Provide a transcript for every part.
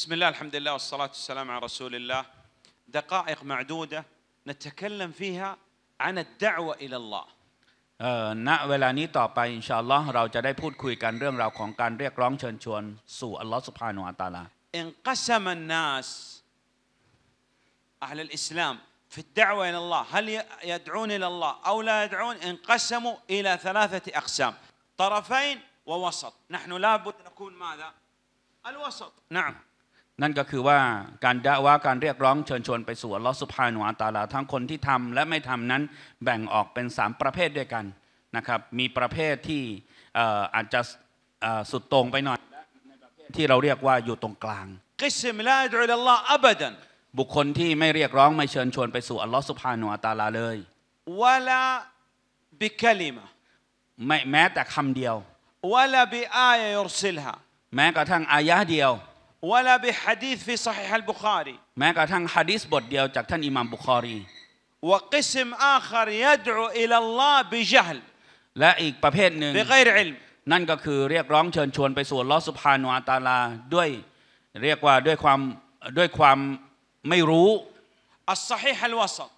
بسم الله الحمد لله والصلاة والسلام على رسول الله دقائق معدودة نتكلم فيها عن الدعوة إلى الله ณเวลานี้ต่อไปอินชาอัลลอฮ์เราจะได้พูดคุยกันเรื่องราวของการเรียกร้องเชิญชวนสู่อัลลอฮ์สุภาโนอัตาลานั่นก็คือว่าการด่าว่าการเรียกร้องเชิญชวนไปสู่ลอสุภาหนวตาลา ทั้งคนที่ทำและไม่ทำนั้นแบ่งออกเป็น3ประเภทด้วยกันนะครับมีประเภทที่อาจจะสุดตรงไปหน่อยที่เราเรียกว่าอยู่ตรงกลางบุคคลที่ไม่เรียกร้องไม่เชิญชวนไปสู่อัลลอฮฺสุภาหนวตาลาเลยวลาบิคลิมะไม่แม้แต่คำเดียววลาบิอายยุรซิลฮะแม้กระทั่งอายะเดียว ولا بحديث في صحيح البخاري แม้กระทั่งฮะดีษบทเดียวจากท่านอิหม่ามบุคอรี وقسم آخر يدعو إلى الله بجهل และอีกประเภทหนึ่ง بغير علم นั่นก็คือเรียกร้องเชิญชวนไปสู่ลอสุภาโนอาตาลาด้วยเรียกว่าด้วยความด้วยความไม่รู้ الصحيح ا ل و س ต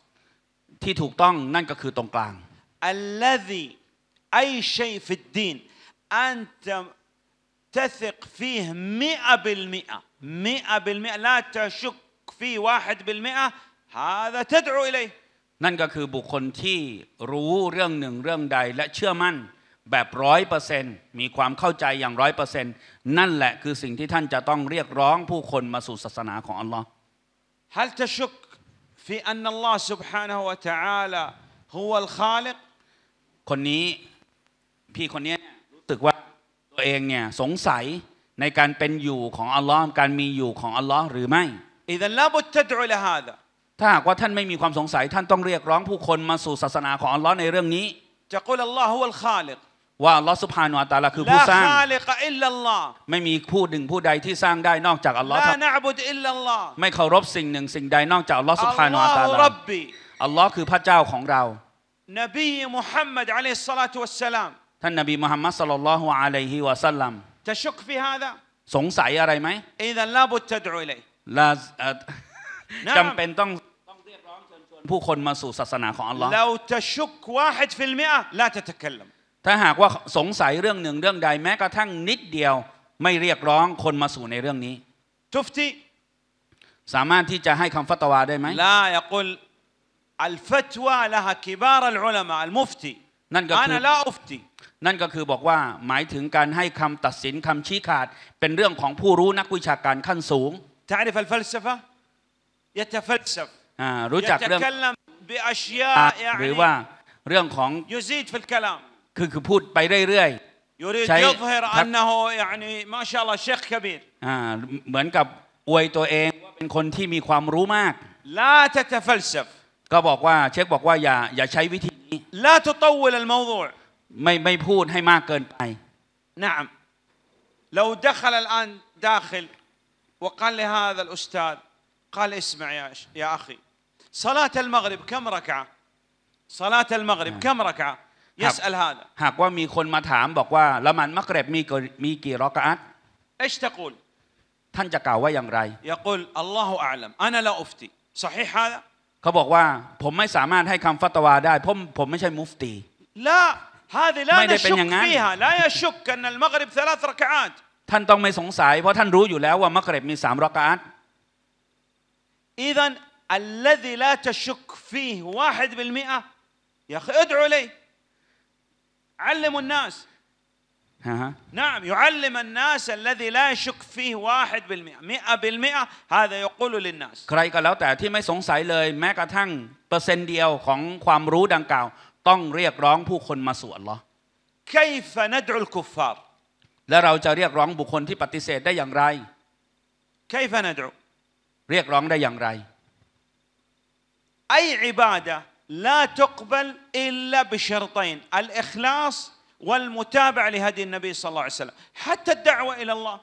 ที่ถูกต้องนั่นก็คือตรงกลางอล ل ذ ไอ ي شيء في الدين أنت تثق فيه مئة بالمئة مئة بالمئة لا تشك فيه واحد بالمئة هذا تدعو إليه นั่นก็คือบุคคลที่รู้เรื่องหนึ่งเรื่องใด และเชื่อมั่นแบบร้อยเปอร์เซนต์มีความเข้าใจอย่างร้อยเปอร์เซนต์นั่นแหละคือสิ่งที่ท่านจะต้องเรียกร้องผู้คนมาสู่ศาสนาของอัลลอฮ์ هل تشك في أن الله سبحانه وتعالى هو الخالق คนนี้พี่คนนี้รู้สึกว่าตัวเองเนี่ยสงสัยในการเป็นอยู่ของอัลลอฮ์การมีอยู่ของอัลลอฮ์หรือไม่อิดัลลาบุตตดอุลฮาดะถ้าหากว่าท่านไม่มีความสงสัยท่านต้องเรียกร้องผู้คนมาสู่ศาสนาของอัลลอฮ์ในเรื่องนี้ จะกุลอัลลอฮ์ฮุลคาลิกว่าอัลลอฮ์สุภาโนอัตาลาคือผู้สร้างไม่มีผู้หนึ่งผู้ใดที่สร้างได้นอกจากอัลลอฮ์ไม่เคารพสิ่งหนึ่งสิ่งใดนอกจากอัลลอฮ์สุภาโนอัตาลาอัลลอฮ์คือพระเจ้าของเรา นบีมุฮัมมัดอะลัยฮิสสลาตุวัสสลามท่านนบีมุฮัมมัดสลลัลลอฮุอะลัยฮิวะสัลลัมจะชกฟีฮาดะสงสัยอะไรไหมอิดันลาบุตตะดูเลยลาจำเป็นต้องผู้คนมาสู่ศาสนาของอัลลอฮ์เราจะชุกว่าหฟิลเมะลาจะตะคลมถ้าหากว่าสงสัยเรื่องหนึ่งเรื่องใด แม้กระทั่งนิดเดียวไม่เรียกร้องคนมาสู่ในเรื่องนี้ทุฟตีสามารถที่จะให้คำฟัตวาได้ไหมลายกุลอัลฟัตวาละฮะคิบาร์อัลอุลามะอัลมุฟตีนั่นก็คือนั่นก็คือบอกว่าหมายถึงการให้คำตัดสินคำชี้ขาดเป็นเรื่องของผู้รู้นักวิชาการขั้นสูง تعرف الفلسفة يتفلسف รู้จักเรื่องหรือว่าเรื่องของ يزيد في الكلام คือคือพูดไปเรื่อยๆใช้ يظهر أنه يعني ما شاء الله شيخ كبير เหมือนกับอวยตัวเองว่าเป็นคนที่มีความรู้มาก لا تتفلسف ก็บอกว่าเชคบอกว่าอย่าอย่าใช้วิธี لا تطول الموضوع ไม่ไม่พูดให้มากเกินไป نعم لو دخل الآن داخل وقال لهذا الأستاذ قال اسمع يا يا أخي صلاة المغرب كم ركعة صلاة المغرب كم ركعة يسأل هذا หากว่ามีคนมาถามบอกว่าละหมันมักเร็บมีกี่มีกี่รอกะอัต ايش تقول ท่านจะกล่าวว่าอย่างไร يقول الله أعلم أنا لا أفتي صحيح هذا ขาบอกว่าผมไม่สามารถให้คำฟัตวาได้เพราะผมไม่ใช่มุฟตีลาฮาดิลาไม่ได้เป็นอย่างนั้นลาชุกกันลมักริบสามรักาตท่านต้องไม่สงสัยเพราะท่านรู้อยู่แล้วว่ามักริบมีสามรักอาตอีดันอัลลัติละจะชุกฟีห์หนึ่งเปอร์เซ็นต์ยาขึ้นอุดรุลยอัลลัมุนนัส أه. نعم يعلم الناس الذي لا يشك فيه واحد بالمئة مئة بالمئة هذا يقول للناس ใครก็แล้วแต่ที่ไม่สงสัยเลย แม้กระทั่งเปอร์เซ็นต์เดียวของความรู้ดังกล่าว ต้องเรียกร้องผู้คนมาสู่อัลลอฮ์ كيف ندعو الكفار และเราจะเรียกร้องบุคคลที่ปฏิเสธได้อย่างไร كيف ندعو เรียกร้องได้อย่างไร أي عبادة لا تقبل إلا بشرطين الإخلاص والمتابعة لهدي النبي صلى الله عليه وسلم حتى الدعوة إلى الله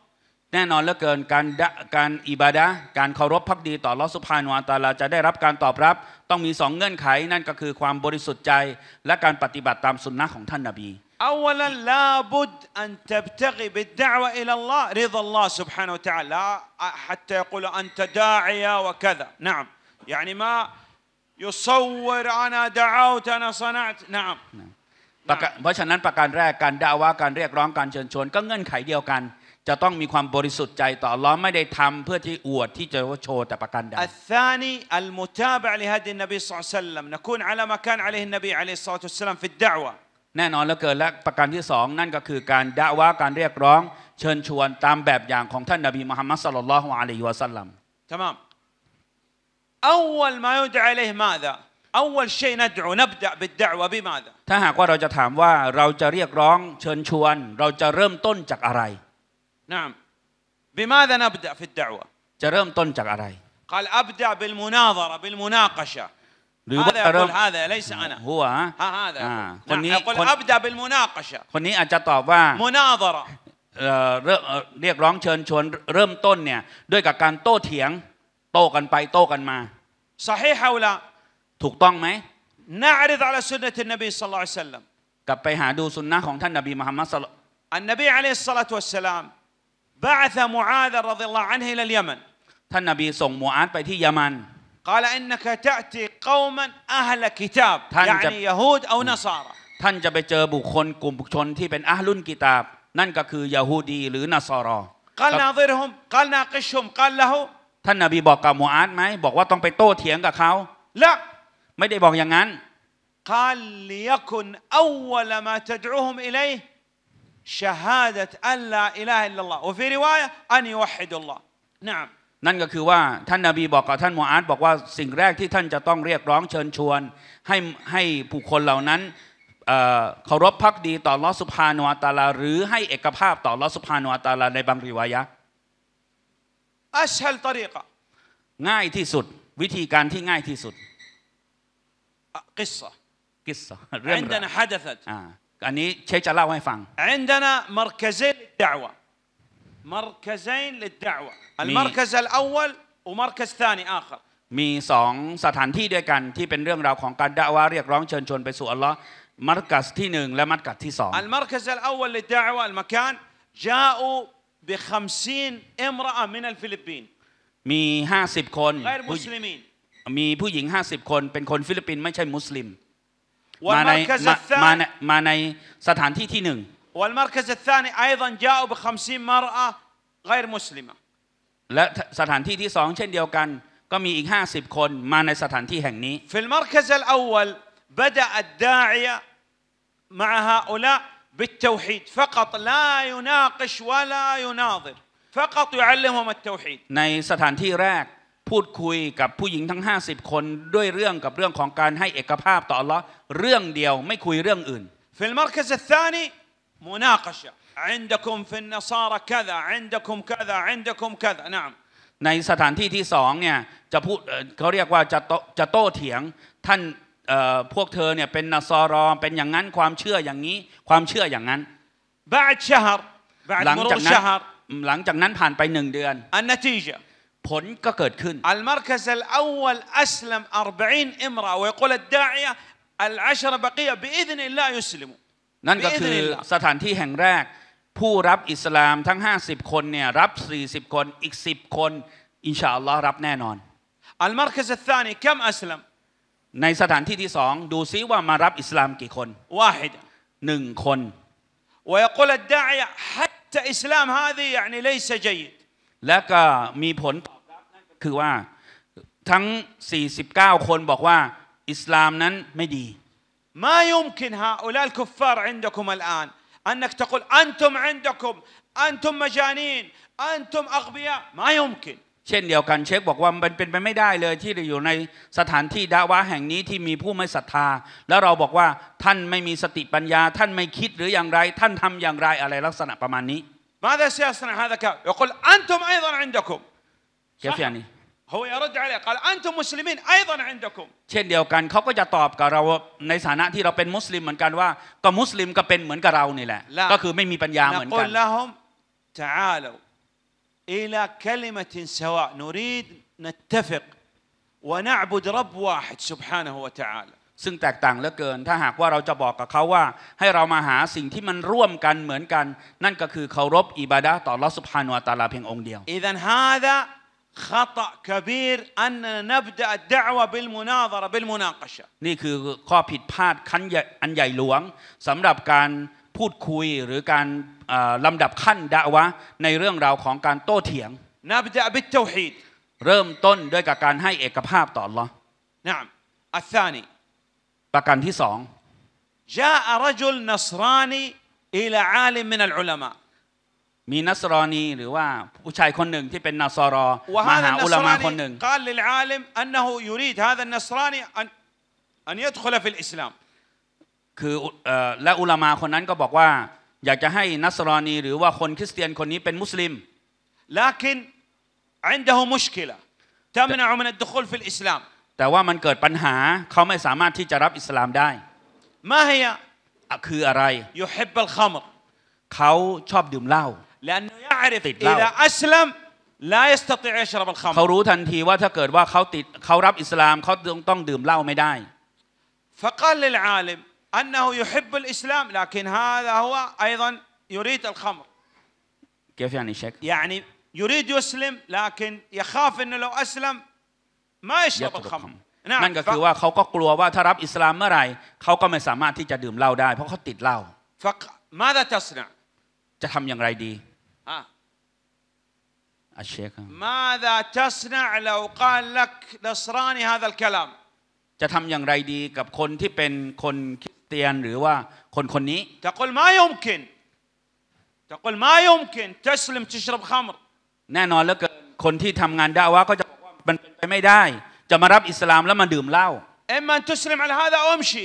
แน่นอนเหลือเกินการดะการอิบาดะการเคารพพักดีต่อลอสุภานวาตาลาจะได้รับการตอบรับต้องมีสองเงื่อนไขนั่นก็คือความบริสุทธิ์ใจและการปฏิบัติตามสุนนะของท่านนบี أولا لابد أن تبتغي بالدعوة إلى الله رضا الله سبحانه وتعالى حتى يقول أنت داعية وكذا نعم يعني ما يصور أنا دعوت أنا صنعت نعم, نعم. เพราะฉะนั้นประการแรกการด่าว่าการเรียกร้องการเชิญชวนก็เงื่อนไขเดียวกัน จะต้องมีความบริสุทธิ์ใจต่อล้อไม่ได้ทำเพื่อที่อวดที่จะโชว์แต่ประการใดอั ث ا ن ي المتابع لهدي النبي صلى الله عليه وسلم نكون على ما كان عليه النبي عليه الصلاة والسلام في الدعوة แน่นอนแล้วเกิดและประการที่สองนั่นก็คือการด่าว่าการเรียกร้องเชิญชวนตามแบบอย่างของท่านนบีมุฮัมมัดสุลลัลฮุอะลัยฮิวะสัลลัมทั้ง تمام أول ما يدعى เลห์มาด ا أول شيء ندعو نبدأ بالدعوة بماذا ถ้าหากว่าเราจะถามว่าเราจะเรียกร้องเชิญชวนเราจะเริ่มต้นจากอะไร نعم بماذا نبدأ في الدعوة จะเริ่มต้นจากอะไร قال أبدأ بالمناظرة بالمناقشة หรือว่าจะเริ่มหัว ها هذا آه. ي ق و คนนี้อาจจะตอบว่า م ن ا เริเรียกร้องเชิญชวนเริ่มต้นเนี่ยด้วยกับการโต้เถียงโต้กันไปโต้กันมา صحيح و لا ถูกต้องไหมนะอัลลอะลัสุนนะท่านนบีสุลต่านกลับไปหาดูสุนนะของท่านนบีมุฮัมมัดสุลต่านนบีอัลลอฮฺสุลต่านสสลามบะอัธมูอาดะรดิลลาฮ์อันฮิลลยมันท่านนบีส่งมูอาดไปที่ยามัน قال إنك ت أ ล ي قوما أهل كتاب يعني ي หรือนัสาระท่านจะไปเจอบุคคลกลุ่มบุคคลที่เป็นอัลลุนกิตาบนั่นก็คือยาฮูดีหรือนัสาระกล่าวรอ قال ناظرهم قال ناقشهم ق เ ل له ท่านนบีบอกกับมูอาดไหมบอกว่าต้องไปโต้เถียงกับเขาละไม่ได้บอกอย่างนั้น قال ليكن أول ما تدعوهم إليه شهادة أن لا إله إلا الله وفي رواية أن يوحد الله อ ع ์นั่นก็คือว่าท่านนาบีบอกกับท่านมูอาดบอกว่าสิ่งแรกที่ท่านจะต้องเรียกร้องเชิญชวนให้ให้ผู้คนเหล่านั้นเคารพพักดีต่อลอสุภาโนัตาลาหรือให้เอกภาพต่อลอสุภาโนัตาลาในบางริวายะอัชฮัลตรีกะง่ายที่สุดวิธีการที่ง่ายที่สุด قصة قصة عندنا حدثت อันนี้เชฟจะเล่าให้ฟัง آه. يعني عندنا مركزين للدعوة مركزين للدعوة المركز الأول ومركز ثاني آخر มีสองสถานที่ด้วยกันที่เป็นเรื่องราวของการด่าว่าเรียกร้องเชิญชวนไปสู่อัลลอฮ์มัรกัสที่หนึ่งและมัรกัสที่สอง المركز الأول للدعوة المكان جاءوا بخمسين امرأة من الفلبين มี50คน غير مسلمين มีผู้หญิงห้าสิบคนเป็นคนฟิลิปปินส์ไม่ใช่มุสลิมมาในมาในมาในสถานที่ที่หนึ่งและสถานที่ที่สองเช่นเดียวกันก็มีอีกห้าสิบคนมาในสถานที่แห่งนี้ في المركز الأول بدأ الداعية مع هؤلاء بالتوحيد فقط لا يناقش ولا يناظر فقط ي ในสถานที่แรกพูดคุยกับผู้หญิงทั้ง 50 คนด้วยเรื่องกับเรื่องของการให้เอกภาพต่อล์เรื่องเดียวไม่คุยเรื่องอื่นฟ في ม ل م ر ك ز ا ل ث น ن ม مناقشة عندكم في النصارى كذا عندكم كذا عندكم كذا نعم ในสถานที่ที่สองเนี่ยจะพูดเขาเรียกว่าจะโตจะโต้เถียงท่านพวกเธอเนี่ยเป็นนซสรอเป็นอย่างนั้นความเชื่ออย่างนี้ความเชื่ออย่างนั้นหลังจากนั้นหลังจากนั้นผ่านไปหนึ่งเดือนอ ا น ن ت ي จ ة ผลก็เกิดขึ้นอัลมารคซ์อลอวัลอัสลัม40อิมราวะยะกูลอัดดาอิยะอัลอัชรบะกียะบิอิซนิลลาฮยุสลมนั่นก็คือสถานที่แห่งแรก ผู้รับอิสลามทั้ง 50 คนเนี่ยรับ 40 คน อีก 10 คนอินชาอัลลอฮ์รับแน่นอนอัลมารคซ์อัลทานีัมอัสลัมในสถานที่ที่สองดูซิว่ามารับอิสลามกี่คนวาฮิดหนึ่งคนวะยะกูลอัดดาอิยะฮัตตะอิสลามฮาซียะนไลซะจัยดและก็มีผลตอบรับนั่นก็คือว่าทั้ง 49 คนบอกว่าอิสลามนั้นไม่ดี ما يمكن هؤلاء الكفار عندكم الآن أنك تقول أنتم عندكم أنتم مجانين أنتم أغبياء ما يمكن เช่นเดียวกันเชคบอกว่ามันเป็นไปไม่ได้เลยที่จะอยู่ในสถานที่ดาวะแห่งนี้ที่มีผู้ไม่ศรัทธา แล้วเราบอกว่าท่านไม่มีสติปัญญา ท่านไม่คิดหรืออย่างไร ท่านทำอย่างไรอะไรลักษณะประมาณนี้ ماذا سيصنع هذا الكافر؟ يقول أنتم أيضا عندكم كيف يعني؟ هو يرد عليه قال أنتم مسلمين أيضا عندكم เช่นเดียวกันเขาก็จะตอบกับเราในฐานะที่เราเป็นมุสลิมเหมือนกันว่า ก็มุสลิมก็เป็นเหมือนกับเรานี่แหละ ก็คือไม่มีปัญญาเหมือนกัน لهم تعالوا إلى كلمة سواء نريد نتفق ونعبد رب واحد سبحانه وتعالى ซึ่งแตกต่างเหลือเกิน ถ้าหากว่าเราจะบอกกับเขาว่าให้เรามาหาสิ่งที่มันร่วมกันเหมือนกัน นั่นก็คือเคารพ อิบาดะต่อลอสุภานตาลาเพียงองค์เดียวอิดันฮาดะ خطأ كبير أ นนั نبدأ الدعوة ب ا ل م ن ا ระบิลมุนาคชะนี่คือข้อผิดพลาดขั้นอันใหญ่หลวงสำหรับการพูดคุยหรือการลำดับขั้นดะวะในเรื่องราวของการโต้เถียง نبدأ ب ا ل ت و ฮีดเริ่มต้นด้วยกับการให้เอกภาพต่อล l น a h ั ع م ا ل ี ا ประการที่สอง جاء رجل نصراني إلى عالم من العلماء มีนัสรอนีหรือว่าผู้ชายคนหนึ่งที่เป็นนัสรอมาหาอุลามะคนหนึ่ง قال للعالم أنه يريد هذا النصراني أن أن يدخل في الإسلام คือและอุลามะคนนั้นก็บอกว่าอยากจะให้นัสรอนีหรือว่าคนคริสเตียนคนนี้เป็นมุสลิม لكن عنده مشكلة تمنع من الدخول في الإسلام แต่ว่ามันเกิดปัญหาเขาไม่สามารถที่จะรับอิสลามได้มาฮียคืออะไรยูฮิบัลขมรเขาชอบดื่มเหล้าและยาติดเหล้าอัสลามลา ي س ต ط ي ع ับัลค ل มเขารู้ทันทีว่าถ้าเกิดว่าเขาติดเขารับอิสลามเขาต้องต้องดื่มเหล้าไม่ได้ فقال للعالم أنه يحب الإسلام لكن هذا هو أيضا يريد الخمر كيف يعني شك يعني يريد يسلم لكن يخاف أنه لو أسلم นั่นก็คือว่าเขาก็กลัวว่าถ้ารับอิสลามเมื่อไหร่ เขาก็ไม่สามารถที่จะดื่มเหล้าได้เพราะเขาติดเหล้าจะทำอย่างไรดีอัชเชค ماذا تصنع لو าลักดัสรานีฮ ذ ดัล ك ลามจะทำอย่างไรดีกับคนที่เป็นคนคริสเตียนหรือว่าคนคนนี้ะไม่่ยุกิน ل ะกลไม่ยุ่มกินจะสลิมจะช ر บขมรแน่นอนแล้วเกิดคนที่ทำงานด่าว่าก็จะไปไม่ได้จะมารับอิสลามแล้วมาดื่มเหล้าอมันทุสลิมอัลฮะดาอ ا มชี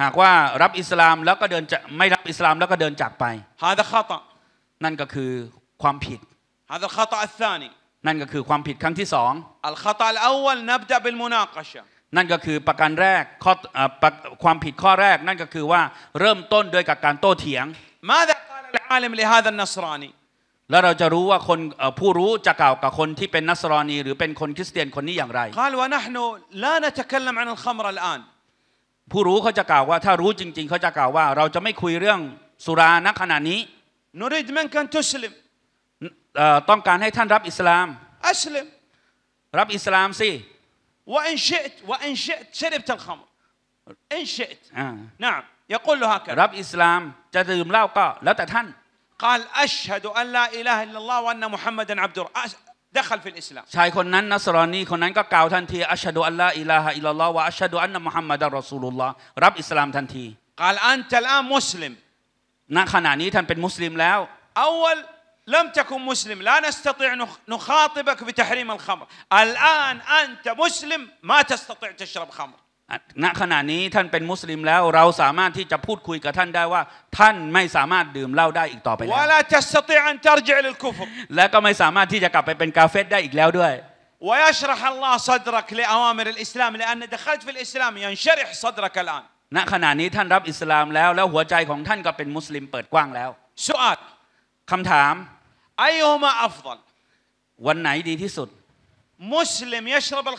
หากว่ารับอิสลามแล้วก็เดินจะไม่รับอิสลามแล้วก็เดินจากไปฮดาข خ ตานั่นก็คือความผิดฮะดาข ل خ ط อัล ث านีนั่นก็คือความผิดครั้งที่สองอัลข أ ا ل อัลอ ب د أ ลนับจะเป็นั่นก็คือประการแรกข้อความผิดข้อแรก นั่นก็คือว่าเริ่มต้นโดยการโต้เถียงมาะกาลอัลอาลิมลิฮะดานัสรานีแล้วเราจะรู้ว่าคนผู้รู้จะกล่าวกับคนที่เป็นนัสรอนีหรือเป็นคนคริสเตียนคนนี้อย่างไรผู้รู้เขาจะกล่าวว่าถ้ารู้จริง ๆ เขาจะกล่าวว่าเราจะไม่คุยเรื่องสุราณขณะนี้รกันูมต้องการให้ท่านรับอิสลามอัลสมรับอิสลามสิวอนิ وإن شئت وإن ش ئ เ ش ล ب ت الخمر ิ ن น ئ ت ن ่า يقول ล ه هكذا รับอิสลามจะดื่มเหล้าก็แล้วแต่ท่าน قال أشهد أن لا إله إلا الله وأن محمدا عبد الله دخل في الإسلام ชายคนนั้นนัสรอนีคนนั้นก็กล่าวทันทีอัชฮะดุอัลลอฮ์อิลาฮะอิลลัลลอฮ์วะอัชฮะดุอันนะมุฮัมมัดอัลรอซูลุลลอฮ์รับอิสลามทันที قال أنت الآن مسلم ณขณะนี้ท่านเป็นมุสลิมแล้ว أول لم تكن مسلم لا نستطيع نخاطبك بتحريم الخمر الآن أنت مسلم ما تستطيع تشرب خمر ณขณะนี้ท่านเป็นมุสลิมแล้วเราสามารถที่จะพูดคุยกับท่านได้ว่า ท่านไม่สามารถดื่มเหล้าได้อีกต่อไป แล้วและก็ไม่สามารถที่จะกลับไปเป็นกาเฟตได้อีกแล้วด้วย ويشرح الله صدرك لأوامر الإسلام لأن دخلت في الإسلام ينشرح صدرك الآن ณขณะนี้ท่านรับอิสลามแล้วแล้วหัวใจของท่านก็เป็นมุสลิมเปิดกว้างแล้วสุอาคำถามอาอุมาอัฟดลวันไหนดีที่สุด มุสลิมยชรบเหล้า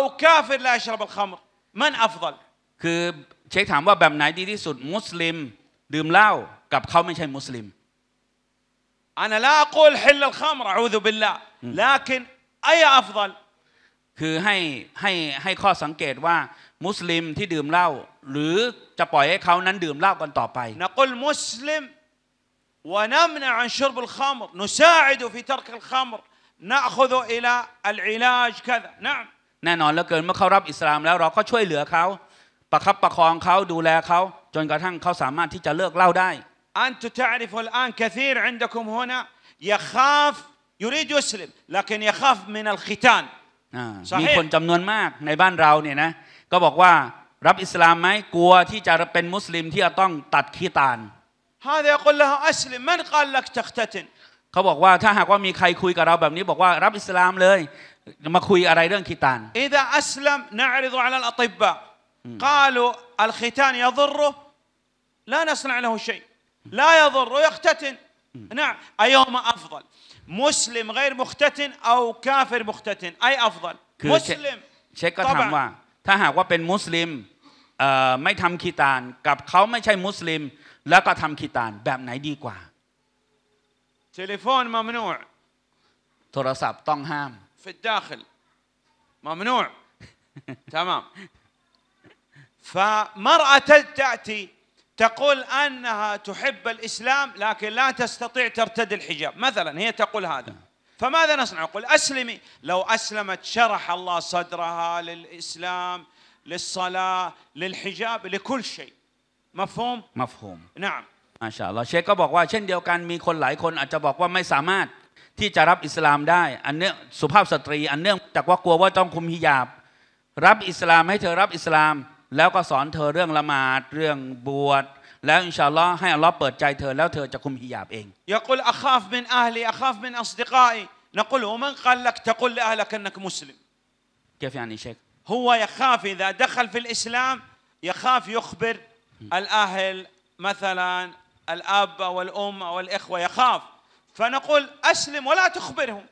หรือ كافر لا يشرب الخمر มันอัฟดลคือเช็คถามว่าแบบไหนดีที่สุด มุสลิมดื่มเหล้ากับเขาไม่ใช่มุสลิมอันละกูลฮิลล์ข ل حل الخمر أ ع ล ذ بالله لكن อัฟดอลคือให้ให้ให้ข้อสังเกตว่ามุสลิมที่ดื่มเหล้าหรือจะปล่อยให้เขานั้นดื่มเหล้ากันต่อไปนะกูลมุสลิมวันนน ونمنع عن شرب ا ل خ ดุฟิท ع กล ي ترك الخمر ن أ อ ذ ลาอัล ع ิล ج จค ا ن นะแน่นอนเหลือเกินเมื่อเขารับอิสลามแล้วเราก็ช่วยเหลือเขาประคับประคองเขาดูแลเขาจนกระทั่งเขาสามารถที่จะเลิกเหล้าได้ أنتم تعرفوا الآن كثير عندكم هنا يخاف يريد يسلم لكن يخاف من الختان มีคนจำนวนมากในบ้านเราเนี่ยนะก็บอกว่ารับอิสลามไหมกลัวที่จะเป็นมุสลิมที่จะต้องตัดขี้ตาล هذا يقول له أسلم من قال لك ت خ ตินเขาบอกว่าถ้าหากว่ามีใครคุยกับเราแบบนี้บอกว่ารับอิสลามเลยมาคุยอะไรเรื่องคีตาน إذا أسلم نعرض على الأطباء قالوا الختان يضره لا نصنع له شيء لا يضره يختتن نعم أيوم أفضل مسلم غير مختتن أو كافر مختتن أي أفضل مسلم مسلم آه، مسلم كيتان كيتان كاب لا تام เช็คก็ถามว่าถ้าหากว่าเป็นมุสลิมไม่ทำคีตานกับเขาไม่ใช่มุสลิมแล้วก็ทำคีตานแบบไหนดีกว่า تليفون ممنوع โทรศัพท์ต้องห้าม في الداخل ممنوع تمام فمرأة تأتي تقول أنها تحب الإسلام لكن لا تستطيع ترتدي الحجاب مثلا هي تقول هذا فماذا نصنع نقول أسلمي لو أسلمت شرح الله صدرها للإسلام للصلاة للحجاب لكل شيء مفهوم مفهوم نعم ما شاء الله เชคก็บอกว่าเช่นเดียวกันมีคนหลายคนอาจจะบอกว่าไม่สามารถที่จะรับอิสลามได้อันเนื่องสุภาพสตรีอันเนื่องจากว่ากลัวว่าต้องคุมฮิญาบรับอิสลามให้เธอรับอิสลามแล้วก็สอนเธอเรื่องละหมาดเรื่องบวชแล้วอินชาอัลลอฮ์ให้อัลลอฮ์เปิดใจเธอแล้วเธอจะคุมฮิญาบเองยกุลอัคาฟมินอาลีอัคาฟมินอัสดิกาอีนักุลวมันกาลักตะกุลอาลักนักมุสลิม كيف يعني شيخ هو يخاف إذا دخل في الإسلام يخاف يخبر الأهل مثلا الأب أو الأم أو الإخوة يخاف فنقول أسلم ولا تخبرهم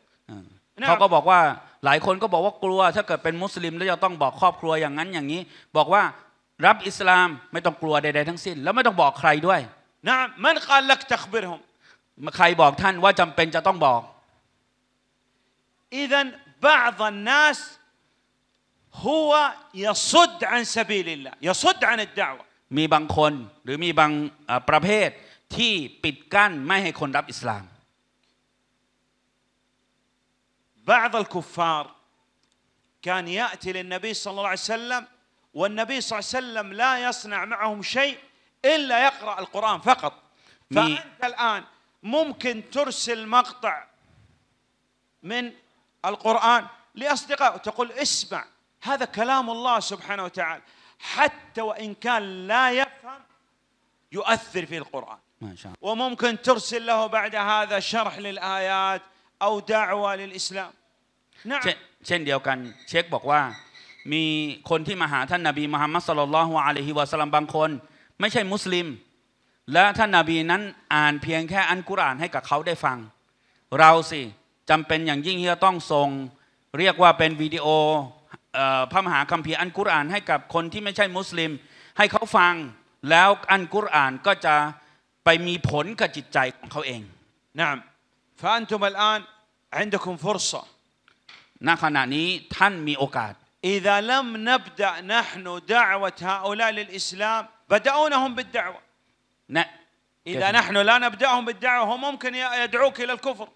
เขาก็บอกว่าหลายคนก็บอกว่ากลัวถ้าเกิดเป็นมุสลิมแล้วจะต้องบอกครอบครัวอย่างนั้นอย่างนี้ บอกว่ารับอิสลามไม่ต้องกลัวใดๆทั้งสิ้นแล้วไม่ต้องบอกใครด้วยนะมันกาลักจักบิรหมใครบอกท่านว่าจำเป็นจะต้องบอกอิดันบาง الناس هو يصد عن س ب ي ล الله يصد عن ا ل ด ع و วมีบางคนหรือมีบางประเภทที่ปิดกั้นไม่ให้คนรับอิสลาม بعض الكفار كان ياتي للنبي صلى الله عليه وسلم والنبي صلى الله عليه وسلم لا يصنع معهم شيء الا يقرا القران فقط فانت الان ممكن ترسل مقطع من القران لاصدقائك تقول اسمع هذا كلام الله سبحانه وتعالى حتى وان كان لا يفهم يؤثر في القران ما شاء الله وممكن ترسل له بعد هذا شرح للايات او دعوه للاسلام เช่นเช่นเดียวกัน เช็คบอกว่ามีคนที่มาหาท่านนาบีมุฮัมมัดสลลัลฮวอะลัยฮิวะสลัมบางคน ไม่ใช่มุสลิม และท่านนาบีนั้นอ่านเพียงแค่อันกุรานให้กับเขาได้ฟัง เราสิจำเป็นอย่างยิ่งที่จะต้องส่งเรียกว่าเป็นวิดีโอพระมหาคัมภีร์อันกุราน ให้กับคนที่ไม่ใช่มุสลิมให้เขาฟัง แล้วอันกุรานก็จะไปมีผลกับจิตใจของเขาเองนะฟ ف ุมอัลอาน عندكم فرصة ณขณะนี้ท่านมีโอกาส إذا لم نبدأ نحن دعوة هؤلاء للإسلام بدأونهم بالدعوة إذا نحن لا نبدأهم بالدعوة هم ممكن يدعوك إلى الكفر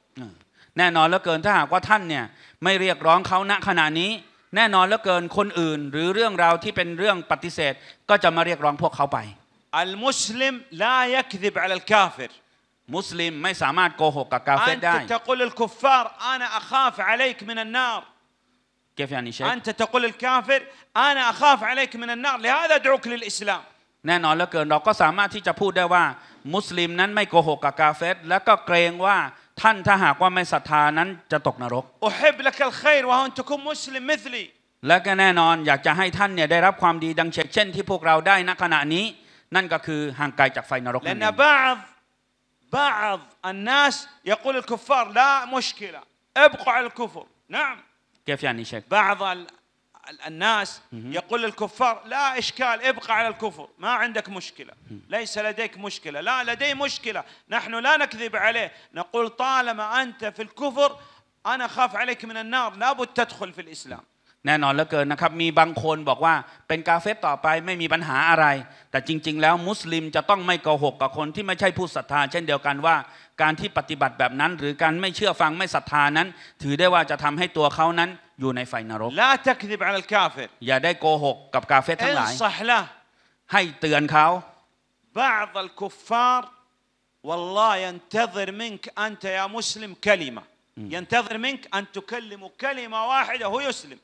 แน่นอนเหลือเกินถ้าหากว่าท่านเนี่ยไม่เรียกร้องเขาณขณะนี้ แน่นอนเหลือเกินคนอื่นหรือเรื่องราวที่เป็นเรื่องปฏิเสธ ก็จะมาเรียกร้องพวกเขาไปอัลมุสลิมลายักดิบอัลกาฟรมุสลิมไม่สามารถโกหกกับกาเฟรได้อั أنت تقول الكفار أنا أخاف عليك من النار كيف يعني شيخ أنت تقول الكافر أنا أخاف عليك من النار لهذا أدعوك للإسلام แน่นอนเหลือเกินเราก็สามารถที่จะพูดได้ว่ามุสลิมนั้นไม่โกหกกับกาเฟรแล้วก็เกรงว่าท่านถ้าหากว่าไม่ศรัทธานั้นจะตกนรกอุฮิบลลัักขัยร์วะฮันตุ أ ุมมุสลิมมิธลีและก็แน่นอนอยากจะให้ท่านเนี่ยได้รับความดีดังเช่น ที่พวกเราได้ณขณะนี้ นั่นก็คือห่างไกลจากไฟนรกนั่นเอง بعض الناس يقول الكفار لا مشكلة ابقوا على الكفر نعم كيف يعني شك بعض الناس يقول الكفار لا إشكال ابقى على الكفر ما عندك مشكلة ليس لديك مشكلة لا لدي مشكلة نحن لا نكذب عليه نقول طالما أنت في الكفر أنا خاف عليك من النار لابد تدخل في الإسلام แน่นอนเหลือเกินนะครับมีบางคนบอกว่าเป็นกาเฟตต่อไปไม่มีปัญหาอะไร แต่จริง ๆ แล้วมุสลิมจะต้องไม่โกหก กับคนที่ไม่ใช่ผู้ศรัทธาเช่นเดียวกันว่าการที่ปฏิบัติแบบนั้น หรือการไม่เชื่อฟังไม่ศรัทธานั้น ถือได้ว่าจะทำให้ตัวเขานั้นอยู่ในไฟนรกลาตะกดิบอัลกาเฟตอย่าได้โกหกกับกาเฟตทั้งหลายให้เตือนเขาบาง الكفار والله ي ن ت ظ ม منك أنت ي น م س ิ م ك อ م ة ينتظر منك أن ค ك ل م كلمة واحدة ه ุสลิม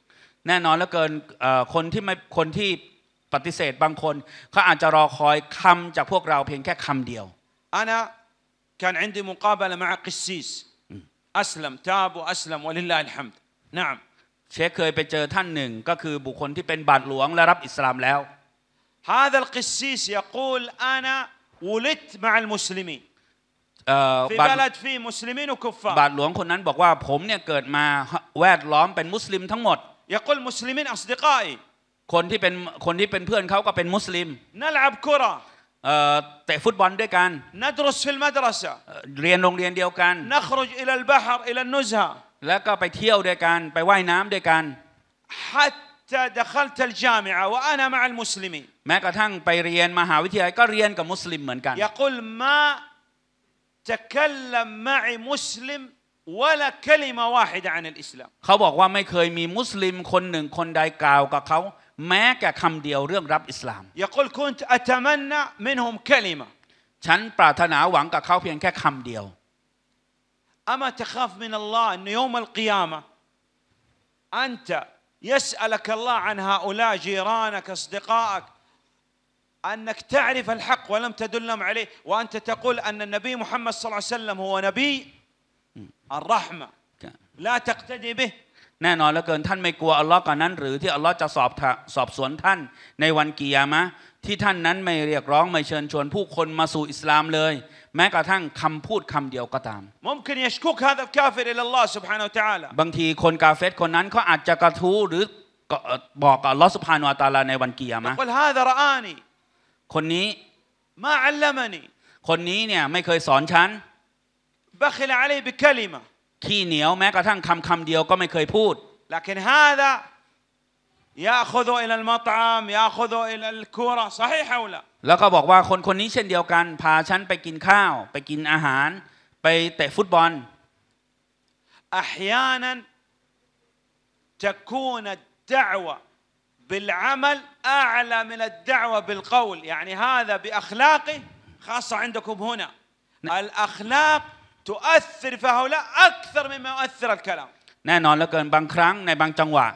แน่นอนแล้วเกินคนที่ไม่คนที่ปฏิเสธบางคนเขาอาจจะรอคอยคำจากพวกเราเพียงแค่คำเดียวอ أنا كان عندي مقابلة مع قسيس أسلم تاب وأسلم ولله الحمد نعم เชคเคยไปเจอท่านหนึ่งก็คือบุคคลที่เป็นบาทหลวงและรับอิสลามแล้ว هذا القسيس يقول أنا ولدت مع المسلمين في بلد ف ي مسلمين وكفار บาทหลวงคนนั้นบอกว่าผมเนี่ยเกิดมาแวดล้อมเป็นมุสลิม ทั้งหมดยากลมุสลิมินอัสดิกายคนที่เป็นคนที่เป็นเพื่อนเขาก็เป็นมุสลิมนลับกุร ة เตะฟุตบอลด้วยกันนัียนมัธยมศึกษาเรียนโรงเรียนเดียวกัน نخرج إلى البحر إلى النزهة แล้วก็ไปเที่ยวด้วยกันไปว่ายน้ำด้วยกัน حتى دخلت ا ل ะ ا م ع ة وأنا مع المسلمين แม้กระทั่งไปเรียนมหาวิทยาลัยก็เรียนกับมุสลิมเหมือนกัน ي ق و ะ ما ت ม ل م م มุสลิม ولا كلمة واحدة عن الإسلام เขาบอกว่าไม่เคยมีมุสลิมคนหนึ่งคนใดกล่าวกับเขาแม้แต่คำเดียวเรื่องรับอิสลาม يقول كنت أتمنى منهم كلمة ฉันปรารถนาหวังกับเขาเพียงแค่คำเดียว أما تخاف من الله أن يوم القيامة أنت يسألك الله عن هؤلاء جيرانك أصدقائك أنك تعرف الحق ولم تدلهم عليه وأنت تقول أن النبي محمد صلى الله عليه وسلم هو نبي อ ل ر มะและจักตดีบิแน่นอนแล้วเกินท่านไม่กลัวอัลลอฮ์ก่อนนั้น หรือที่อัลลอฮ์จะสอบสอบสวนท่านในวันกิยามะที่ท่านนั้นไม่เรียกร้องไม่เชิญชวนผู้คนมาสู่อิสลามเลย แม้กระทั่งคำพูดคำเดียวก็ตามมมุุคเนชกกกาาัฟดลลลออฮ์บางทีคนกาเฟตคนนั้นเขาอาจจะกระทู้หรือบอกอัลลอฮ์สุภาโนอัตาลาในวันกิยามะคนนี้มมลันีคนนี้เนี่ยไม่เคยสอนฉัน بخل عليه بكلمة ขี้เหนียวแม้กระทั่งคำคำเดียวก็ไม่เคยพูด لكن هذا يأخذ إلى المطعم يأخذ إلى الكورة صحيح أو لا แล้วก็บอกว่าคนคนนี้เช่นเดียวกันพาฉันไปกินข้าวไปกินอาหารไปเตะฟุตบอล أحيانا تكون الدعوة بالعمل أعلى من الدعوة بالقول يعني هذا بأخلاقه خاصة عندكم هنا الأخلاق تؤثر في هؤلاء أكثر مما يؤثر الكلام แน่นอนเหลือเกินบางครั้งในบางจังหวะ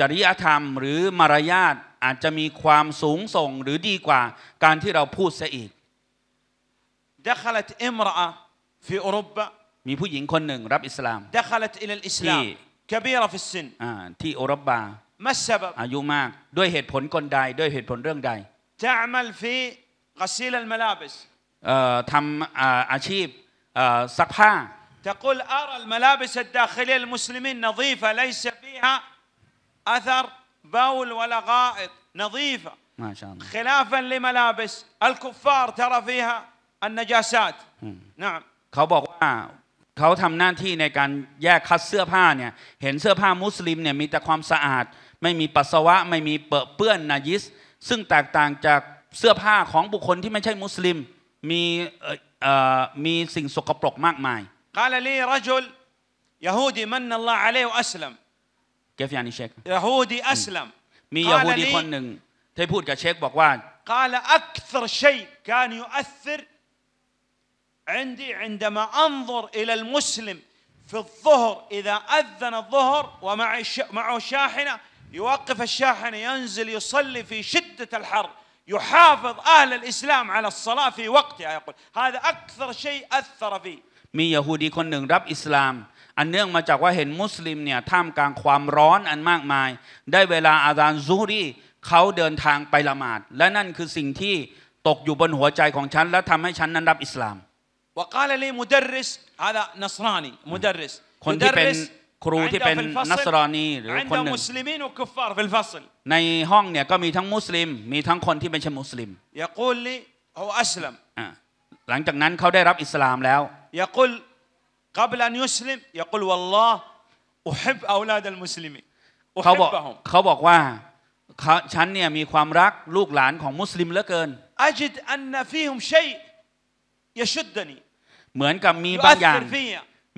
จริยธรรมหรือมารยาทอาจจะมีความสูงส่งหรือดีกว่าการที่เราพูดซะอีก دخلت امرأة في أوروبا มีผู้หญิงคนหนึ่งรับอิสลาม دخلت إلى الإسلام كبيرة في السن ที่โอรบา ما السبب อายุมากด้วยเหตุผลกนใดด้วยเหตุผลเรื่องใด تعمل في غسيل الملابس ทำอาชีพซักผ้า تقول أرى الملابس الداخلية للمسلمين نظيفة ليس فيها أثر بول ولا غائط نظيفة ما شاء الله خلافا لملابس الكفار ترى فيها النجاسات نعم เขาบอกว่าเขาทำหน้าที่ในการแยกคัดเสื้อผ้าเนี่ยเห็นเสื้อผ้ามุสลิมเนี่ยมีแต่ความสะอาด ไม่มีปัสสาวะ ไม่มีเปื้อเปื้อนนายิสซึ่งแตกต่างจากเสื้อผ้าของบุคคลที่ไม่ใช่มุสลิมมี مي มีสิ่งสกปรกมากมาย قال لي رجل يهودي من الله عليه وأسلم كيف يعني شيك يهودي أسلم مي มียาฮูดีคนหนึ่งที่พูดกับเชคบอกว่า قال أكثر شيء كان يؤثر عندي عندما أنظر إلى المسلم في الظهر إذا أذن الظهر ومعه شاحنة يوقف الشاحنة ينزل يصلي في شدة الحر يحافظ أهل الإسلام على الصلاة في وقتها يقول هذا أكثر شيء أثر ف ي มียฮูดีคนหนึ่งรับอิสลาม อันเนื่องมาจากว่าเห็นมุสลิมเนี่ยท่ามกลางความร้อนอันมากมายได้เวลาอาจารย์ซูรีเขาเดินทางไปละหมาด และนั่นคือสิ่งที่ตกอยู่บนหัวใจของฉันและทำให้ฉันนั้นรับอิสลาม وقال لي مدرس هذا نصراني مدرس คนที่เป็นครูที่เป็นนัสรอนีหรือคนหนึ่งในห้องเนี่ยก็มีทั้งมุสลิม มีทั้งคนที่เป็นช่มุสลิมหลังจากนั้นเขาได้รับอิสลามแล้วเขาบอกเขาบอกว่าฉันเนี่ยมีความรักลูกหลานของมุสลิมเหลือเกินเหมือนกับมีบางอย่าง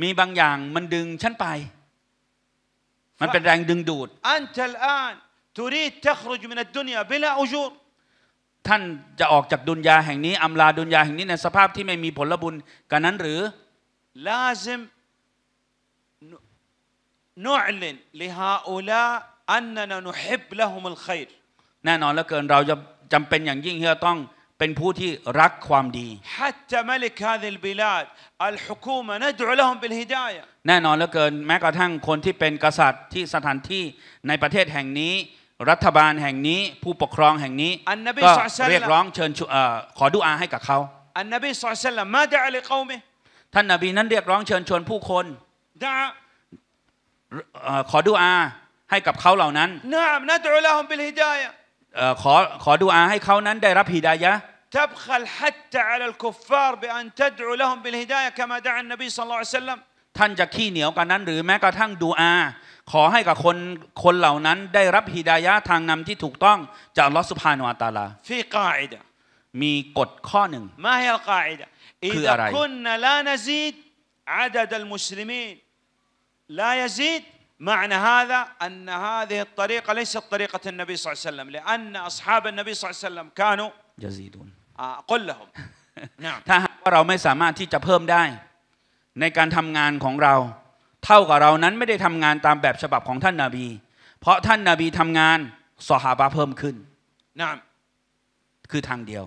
มีบางอย่างมันดึงฉันไปมันเป็นแรงดึงดูด أنت الآن تريد تخرج من الدنيا بلا أجور ท่านจะออกจากดุนยาแห่งนี้อำลาดุนยาแห่งนี้ ในสภาพที่ไม่มีผลบุญ กันนั้นหรือลลาซิิมนุ่ لازم نعلن ل ه ั ل น ء أ ن ن ิบ ح ب ل ุม ا ل خ ยรแน่นอนแล้วเกิน เราจะจำเป็นอย่างยิ่งที่จะต้องเป็นผู้ที่รักความดี البلاد الحكومة ه م แน่นอนเหลือเกิน แม้กระทั่งคนที่เป็นกษัตริย์ที่สถานที่ในประเทศแห่งนี้ รัฐบาลแห่งนี้ ผู้ปกครองแห่งนี้ก็เรียกร้องเชิญขอดุอาให้กับเขา อันนบีสุลต่านมาด่าลิกอมท่านนบีนั้นเรียกร้องเชิญชวนผู้คนด่าขอดุอาให้กับเขาเหล่านั้นนะนะดุลาฮุมบิลฮิดายะขอขอดูอาให้เขานั้นได้รับฮิดายะ تبخل حتى على الكفار بأن تدعو لهم بالهداية كما دعا النبي صلى الله عليه وسلم ท่านจะขี้เหนียวกันนั้นหรือแม้กระทั่งดูอาขอให้กับคนคนเหล่านั้นได้รับฮิดายะทางนำที่ถูกต้องจากลอสุภานวตาลาฟีกาอิดมีกฎข้อหนึ่งมาฮิลกาอิดคืออะไรคุณลานะซีดอาดัดอัลมุสลิมีนลายซีด معنى هذا أ ن هذه ا ل ط ر ي ق ة ليست ط ر ي ق ة النبي صلى الله عليه وسلم ل أ ن أ ص ح ا ب النبي صلى الله عليه وسلم كانوا ج ز ي د و ن قل لهم نعم ถ้าว่าเราไม่สามารถที่จะเพิ่มได้ ในการทำงานของเรา เท่ากับเรานั้นไม่ได้ทำงานตามแบบฉบับของท่านนาบี เพราะท่านนาบีทำงานสหาบาเพิ่มขึ้นนะคือทางเดียว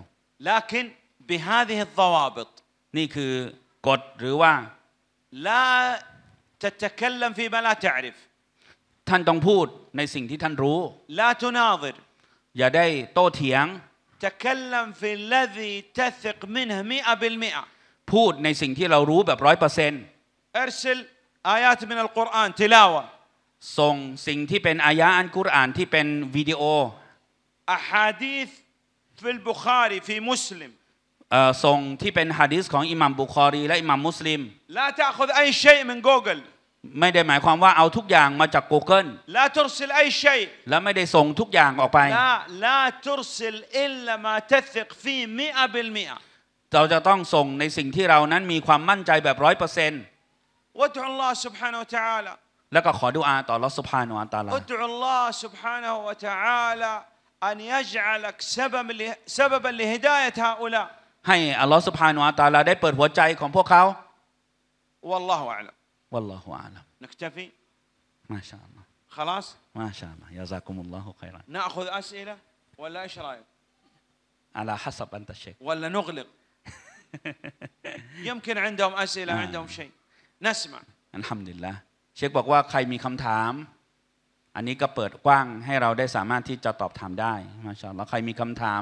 لكن بهذه الضوابط นี่คือกฎหรือว่า لا จะ تتكلم فيما لا تعرف ท่านต้องพูดในสิ่งที่ท่านรู้ لا تناظر อย่าได้โต้เถียงจะคลลมฟีีดทัศกมินห์มีอับ ن ه 100%พูดในสิ่งที่เรารู้แบบร้อยเปอร์เซ็นต์ออลิา أ ر س มินอัลกุรอานทิลาวะส่งสิ่งที่เป็นอายะอันกุรอานที่เป็นวิดีโอ أحاديث في البخاري في مسلم ส่งที่เป็นฮะดิษของอิหมัมบุคอรีและอิหมัมมุสลิมไม่ได้หมายความว่าเอาทุกอย่างมาจาก Google และไม่ได้ส่งทุกอย่างออกไปเราจะต้องส่งในสิ่งที่เรานั้นมีความมั่นใจแบบร้อยเปอร์เซ็นต์แล้วก็ขอดุอาต่อลอสุภาโนอัตาลาอันยะจัลก سببا لهداية هؤلاء ให้อัลลอฮ์สุภาโนาตาลาได้เปิดหัวใจของพวกเขาวัลลอฮุอาลัมวัลลอฮุอาลัมนักจะฟีมาชาอัลลอส์ خلاص มาชาอัลลอยาซากุมุลลอฮุขัยรันนะอัคุดอัสเอลวัลละอิชรายอัลาฮัสบันตะเชกวัลละนุกลิกันย يمكن عندهم أسئلة عندهم ش ส ء نسمع الحمد ل ล ه เชคบอกว่าใครมีคำถาม อันนี้ก็เปิดกว้างให้เราได้สามารถที่จะตอบถามได้มาชาอัลลอใครมีคำถาม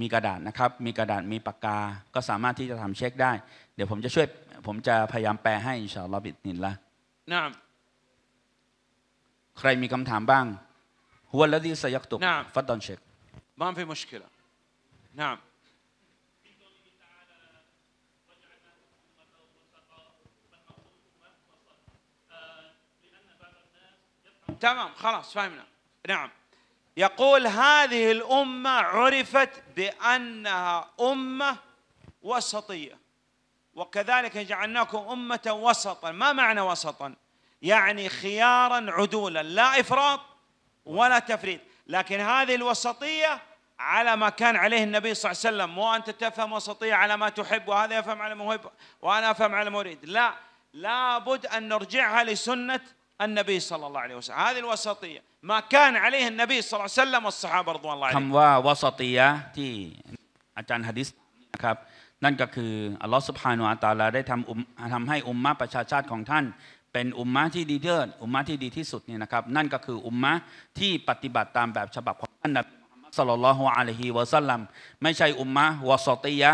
มีกระดาษนะครับ มีกระดาษมีปากกา ก็สามารถที่จะทำเช็คได้ เดี๋ยวผมจะช่วย ผมจะพยายามแปลให้อินชาอัลลอฮ์บิดนินละนะใครมีคำถามบ้างฮุวัละดีสยักตุกฟัดดอนเช็คบ้านเป็นมุชกิลนะ تمام خ บ ا ص ั ه م ن นะนะ يقول هذه الامه عرفت بانها امه وسطيه وكذلك جعلناكم امه وسطا ما معنى وسطا يعني خيارا عدولا لا افراط ولا تفريط لكن هذه الوسطيه على ما كان عليه النبي صلى الله عليه وسلم مو انت تفهم وسطيه على ما تحب وهذا يفهم على ما يحب وانا افهم على ما اريد لا لابد ان نرجعها لسنه النبي صلى الله عليه وسلم هذه الوسطية ما كان عليه النبي صلى الله عليه وسلم والصحابة رضوان الله عليهم كم و ่าวสติยะที่อาจนะครับนั่นก็คืออัลลอฮฺสุบฮานุอัตตาลาได้ทำอุมทำให้อุมมะประชาชาติของท่าน เป็นอุมมะที่ดีเลิศอุมมะที่ดีที่สุดเนี่ยนะครับนั่นก็คืออุมมะที่ปฏิบัติตามแบบฉบับของท่านนบีมุฮัมมัดสลลัลลวฮุอะลัยฮิวะซัลลัมไม่ใช่อุมมะวสติยะ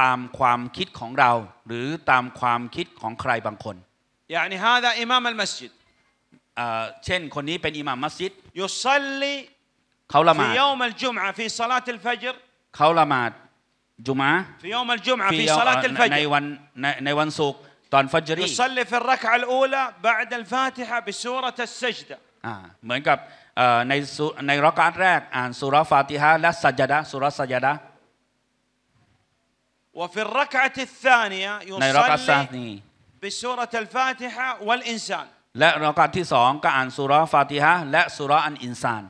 ตามความคิดของเรา หรือตามความคิดของใครบางคนย่านี ي ดะอิมามอัลมัสยิดเช่นคนนี้เป็นอิหม่ามมัสยิด يصلي เขาละหมาด في يوم الجمعة في صلاة الفجر เขาละหมาดจุมะ في يوم الجمعة في صلاة الفجر ในวันในวันศุกร์ตอนฟัจรี يصلي في الركعة الأولى بعد الفاتحة بسورة السجدة เหมือนกับในในรักาตแรกอ่านสุรฟาติฮะและสัจดะสุรสัจดะ وفي الركعة الثانية يصلي بسورة الفاتحة والإنسان และรากาที่สองก็อ่านสุรฟาติฮะและสุรอันอินซาน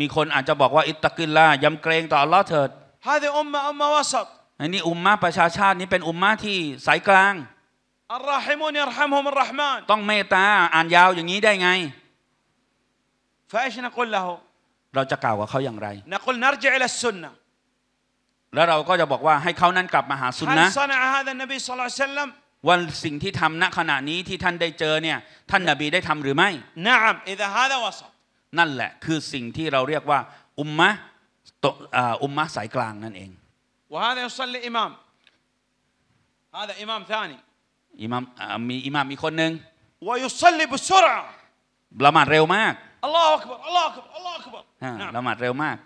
มีคนอาจจะบอกว่าอิตะกิลลายำเกรงต่ออัลลอฮ์เถิดอันนี้อุมมะประชาชาตินี้เป็นอุมมะที่สายกลางต้องเมตตาอ่านยาวอย่างนี้ได้ไงเราจะกล่าวกับเขาอย่างไรแล้วเราก็จะบอกว่าให้เขานั้นกลับมาหาสุนนะว่าสิ่งที่ทำณขณะนี้ที่ท่านได้เจอเนี่ยท่านนบีได้ทำหรือไม่นะอิดะฮะดะวะซันั่นแหละคือสิ่งที่เราเรียกว่าอุมมะอุมมะสายกลางนั่นเองวะฮาดะยุซัลลิอิมามฮะดะอิมามทานีอิมามมีอิมามอีกคนหนึ่งวะยุสัลลิบุสุราละหมาดเร็วมากอัลลอฮฺอักบารอัลลอฮฺอักบารอัลลอฮฺอักบารละหมาดเร็วมาก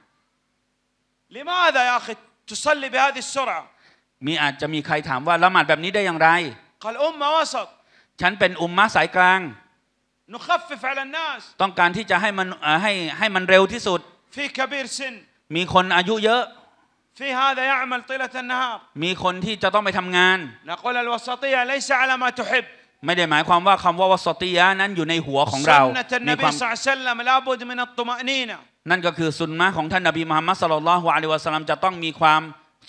ลิมาดะยาคิ ي تصلي بهذه ا ل س ر รามีอาจจะมีใครถามว่าละหมาดแบบนี้ได้อย่างไรฉันเป็นอุมมะสายกลาง ต้องการที่จะให้มันให้ให้มันเร็วที่สุด มีคนอายุเยอะ มีคนที่จะต้องไปทำงาน ไม่ได้หมายความว่าคำว่าวสติยะนั้นอยู่ในหัวของเรานความนั่นก็คือสุนนะของท่านนบีมุฮัมมัดสลลัลลอฮุอะลัยวะสัลลัมจะต้องมีความ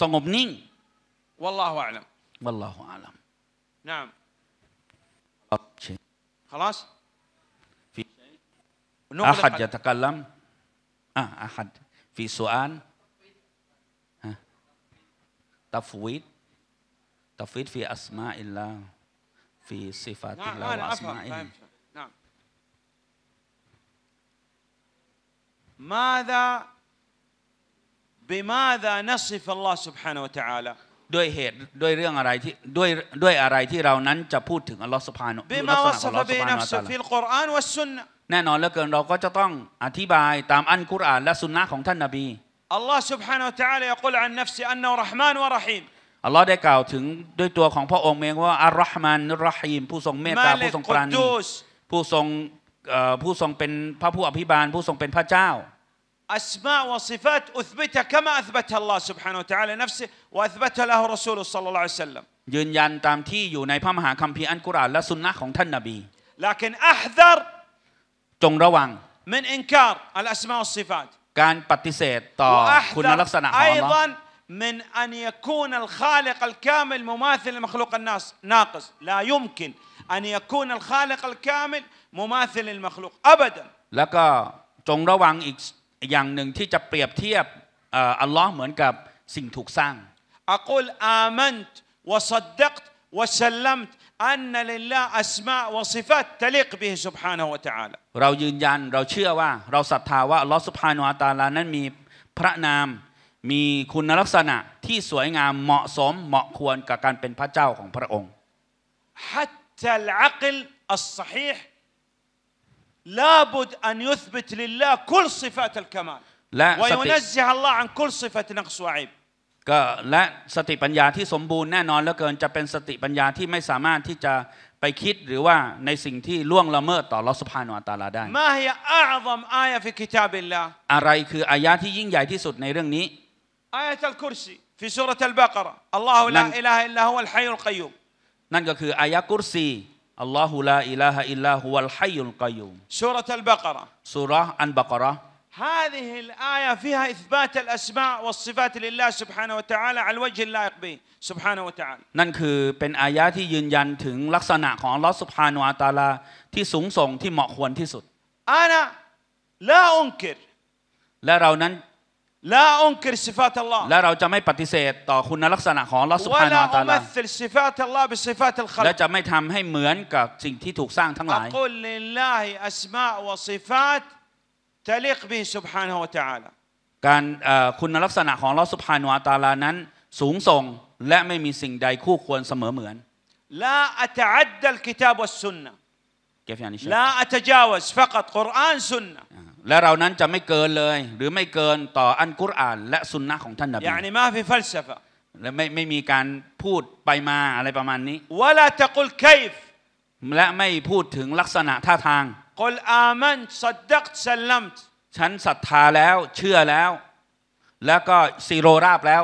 สงบนิ่ง والله أعلم والله أعلم نعم خلاص في أحد يتكلم آه أحد في سؤال ها تفويض تفويض في أسماء الله في صفات نعم الله واسماء وأسمائه نعم ماذا بماذا نصف الله سبحانه وتعالى؟ ด้วยเหตุด้วยเรื่องอะไรที่ด้วยด้วยอะไรที่เรานั้นจะพูดถึงอัลลอฮฺสุภาโนบลมาวสะของอัลลอฮกุรอานวอัลลนฮแน่นอนเหลือเกินเราก็จะต้องอธิบายตามอันกุรอานและสุนนะของท่านนบี Allah سبحانه وتعالى يقول عن نفسه أنه رحمن ورحيم อัลลอฮ์ได้กล่าวถึงด้วยตัวของพระองค์เองว่าอัลลอฮ์มานรฮีมผู้ทรงเมตตาผู้ทรงปราณีผู้ทรงผู้ทรงเป็นพระผู้อภิบาลผู้ทรงเป็นพระเจ้า أسماء وصفات أثبتها كما أثبتها الله سبحانه وتعالى نفسه وأثبتها له رسوله صلى الله عليه وسلم ยืนยันตามที่อยู่ในพระมหาคัมภีร์อัลกุรอานและสุนนะของท่านนบี لكن أحذر من إنكار الأسماء والصفات وأحذر أيضا من أن يكون الخالق الكامل مماثل لمخلوق الناس ناقص لا يمكن أن يكون الخالق الكامل مماثل للمخلوق أبدا อย่างหนึ่งที่จะเปรียบเทียบอัลลอฮ์เหมือนกับสิ่งถูกสร้างอักุลอามันต์วะซัดดักต์วะสัลลัมต์อันลิลลาอัสมาวะซิฟัตตะลิกบิฮิซุบฮานะวะตะอาลาเรายืนยันเราเชื่อว่า เราศรัทธาว่าอัลลอฮ์ซุบฮานะวะตะอาลานั้นมีพระนามมีคุณลักษณะที่สวยงามเหมาะสม เหมาะควรกับการเป็นพระเจ้าของพระองค์ حتى العقل الصحيح لابد أن يثبت لله كل صفات الكمال และ وينزه الله عن كل صفة نقص وعيب ก็และสติปัญญาที่สมบูรณ์แน่นอนเหลือเกินจะเป็นสติปัญญาที่ไม่สามารถที่จะไปคิดหรือว่าในสิ่งที่ล่วงละเมิดต่อลอสพานอัตาลาได้ ع ظ م อะไรคืออายะที่ยิ่งใหญ่ที่สุดในเรื่องนี้อาย آ ي ุร ل ك ر س ั في سورة البقرة الله لا نعم. إله إلا هو الحي القيوم นั่นก็คืออายะกุรซี الله لا إله إلا هو الحي القيوم سورة البقرة سورة البقرة هذه الآية فيها إثبات الأسماء والصفات لله سبحانه وتعالى على الوجه اللائق به سبحانه وتعالى นั่นคือเป็นอายะที่ยืนยันถึงลักษณะของอัลลอฮ์ سبحانه และ تعالى ที่สูงส่งที่เหมาะควรที่สุด أنا لا أنكر และเรานั้น لا أنكر صفات الله และเราจะไม่ปฏิเสธต่อคุณลักษณะของลอสุภานาตาลาและจะไม่ทำให้เหมือนกับสิ่งที่ถูกสร้างทั้งหลายการคุณลักษณะของลอสุภานาตาลานั้นสูงส่งและไม่มีสิ่งใดคู่ควรเสมอเหมือน لا أتعدى الكتاب า ا ل س ن ة كيف يعني لا أتجاوز فقط قرآن سنة และเรานั้นจะไม่เกินเลย หรือไม่เกินต่ออันกุรอาน และสุนนะของท่านนบี ي ع และไม่ไม่มีการพูดไปมาอะไรประมาณนี้ ولا تقل ك ي ฟและไม่พูดถึงลักษณะท่าทาง قل ั م ن ั ص د ั ت سلمت ฉันศรัทธาแล้วเชื่อแล้ว แล้วก็ซีโรราบแล้ว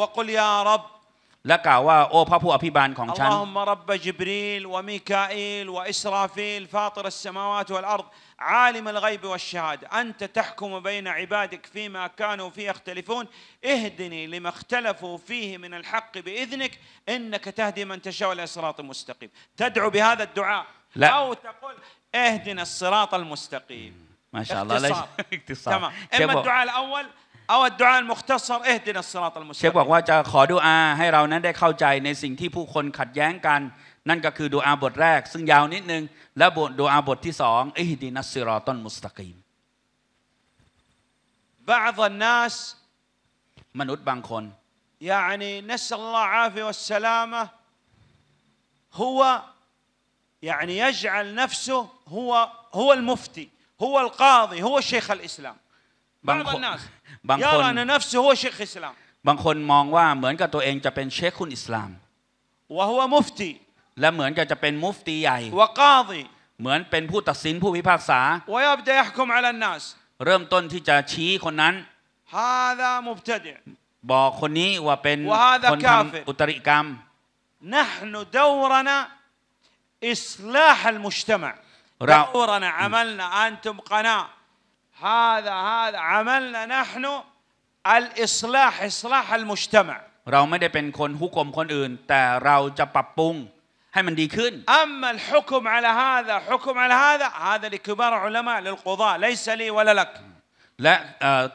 وقل يا ر บและกล่าวว่าโอ้พระผู้อภิบาลของฉัน اللهم رب جبريل وميكائيل وإسرافيل فاطر السماوات والأرض عالم الغيب والشهادة أنت تحكم بين عبادك فيما كانوا فيه يختلفون اهدني لما اختلفوا فيه من الحق بإذنك إنك تهدي من تشاء إلى صراط مستقيم تدعو بهذا الدعاء لا. أو تقول اهدنا الصراط المستقيم ما شاء الله اختصار, اختصار. تمام إما الدعاء الأول เอาดวงมุขทศรเอ็ดินสลาตัลมุสลิมเชฟบอกว่าจะขอดูอาให้เรานั้นได้เข้าใจในสิ่งที่ผู้คนขัดแย้งกัน นั่นก็คือดูอาบทแรก ซึ่งยาวนิดนึงและบทดูอาบทที่สองอิฮดินัสซิรอตัลมุสตะกีม بعض الناس มนุษย์บางคน يعني نسأل الله العافية والسلامة هو يعني يجعل نفسه هو هو المفتي هو القاضي هو شيخ الإسلام بعض الناس บางคน يرى أن نفسه هو شيخ إسلام บางคนมองว่าเหมือนกับตัวเองจะเป็นเชคคุณอิสลาม وهو مفتي และเหมือนกับจะเป็นมุฟตีใหญ่ وقاضي เหมือนเป็นผู้ตัดสินผู้พิพากษา ويبدأ يحكم على الناس เริ่มต้นที่จะชี้คนนั้น هذا مبتدع บอกคนนี้ว่าเป็น وهذا คนท كافر ำอุตริกรรม نحن دورنا إصلاح المجتمع را- دورنا عملنا أنتم قناة هذا هذا عملنا نحن الإصلاح إصلاح المجتمع أما الحكم على هذا حكم على هذا هذا لكبار علماء للقضاء ليس لي ولا لك และ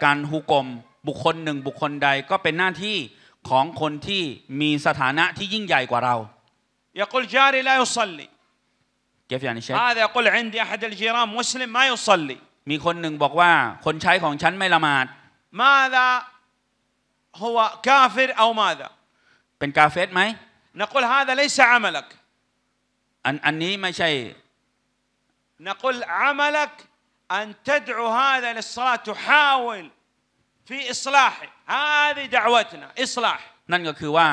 การฮุกกลมบุคคลหนึ่งบุคคลใดก็เป็นหน้าที่ของคนที่มีสถานะที่ยิ่งใหญ่กว่าเรา آه، يقول جاري لا يصلي كيف يعني شيخ هذا يقول عندي أحد الجيران مسلم ما يصلي มีคนหนึ่งบอกว่าคนใช้ของฉันไม่ละหมาดมาดะฮะกาเฟตเอามาดะเป็นกาเฟตไหม نقول هذا ليس ع ล ل กอันอันนี้ไม่ใช่า ق و ล ع م ل ั أن تدعو هذا ل ل า ل ا ة ت วล و ل في า ص ل ا ح อิสลา ع و ت าด إصلاح นั่นก็คือว่า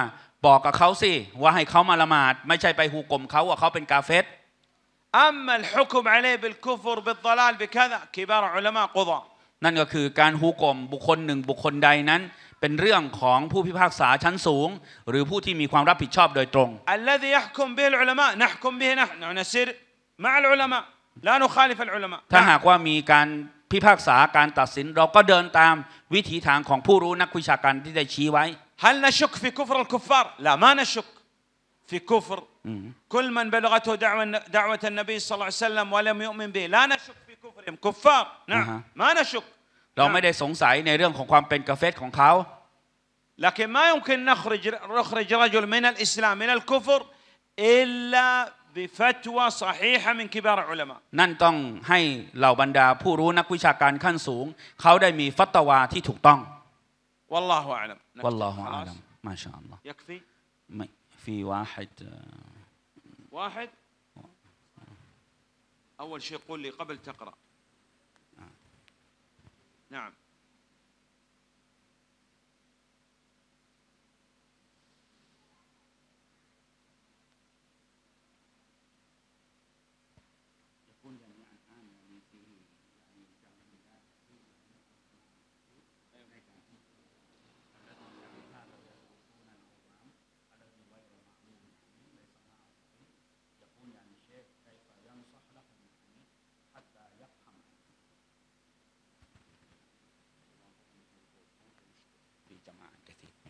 บอกกับเขาสิ ว่าให้เขามาละหมาด ไม่ใช่ไปหูกลมเขาว่าเขาเป็นกาเฟต أما الحكم عليه بالكفر بالضلال بكذا كبار علماء قضاء นั่นก็คือการฮุกมบุคคลหนึ่งบุคคลใดนั้นเป็นเรื่องของผู้พิพากษาชั้นสูง หรือผู้ที่มีความรับผิดชอบโดยตรง الذي يحكم ุ ه ا ل ع ل น ا ء نحكم به ن ح ม ن อัล م ุล ل ع ل م ا ء لا าลิฟ ف ا ل ع ل م ม ء ถ้าหากว่ามีการพิพากษาการตัดสินเราก็เดินตามวิถีทางของผู้รู้นักวิชาการที่ได้ชี้ไว้ هل نشك في ก ف ر ا ل ك ف ا า لا ما ชุก في كفر كل من بلغته دعوة دعوة النبي صلى الله عليه وسلم ولم يؤمن به لا نشك في كفرهم كفار نعم ما نشك เราไม่ได้สงสัยในเรื่องของความเป็นกาเฟตของเขา لكن ما يمكن نخرج نخرج رجل من الإسلام من الكفر إلا بفتوى صحيحة من كبار العلماء นั่นต้องให้เหล่าบรรดาผู้รู้นักวิชาการขั้นสูง والله أعلم والله أعلم ما شاء الله يكفي في واحد واحد أول شيء قول لي قبل تقرأ آه. نعم